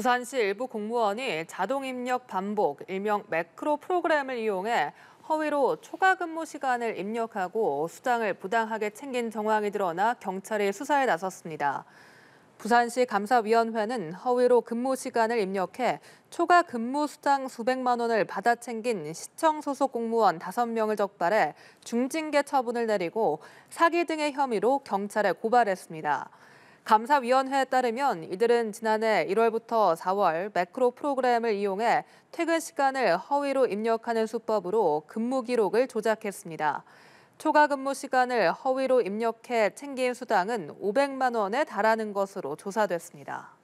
부산시 일부 공무원이 자동 입력 반복, 일명 매크로 프로그램을 이용해 허위로 초과 근무 시간을 입력하고 수당을 부당하게 챙긴 정황이 드러나 경찰이 수사에 나섰습니다. 부산시 감사위원회는 허위로 근무 시간을 입력해 초과 근무 수당 수백만 원을 받아 챙긴 시청 소속 공무원 5명을 적발해 중징계 처분을 내리고 사기 등의 혐의로 경찰에 고발했습니다. 감사위원회에 따르면 이들은 지난해 1월부터 4월 매크로 프로그램을 이용해 퇴근 시간을 허위로 입력하는 수법으로 근무 기록을 조작했습니다. 초과 근무 시간을 허위로 입력해 챙긴 수당은 500만 원에 달하는 것으로 조사됐습니다.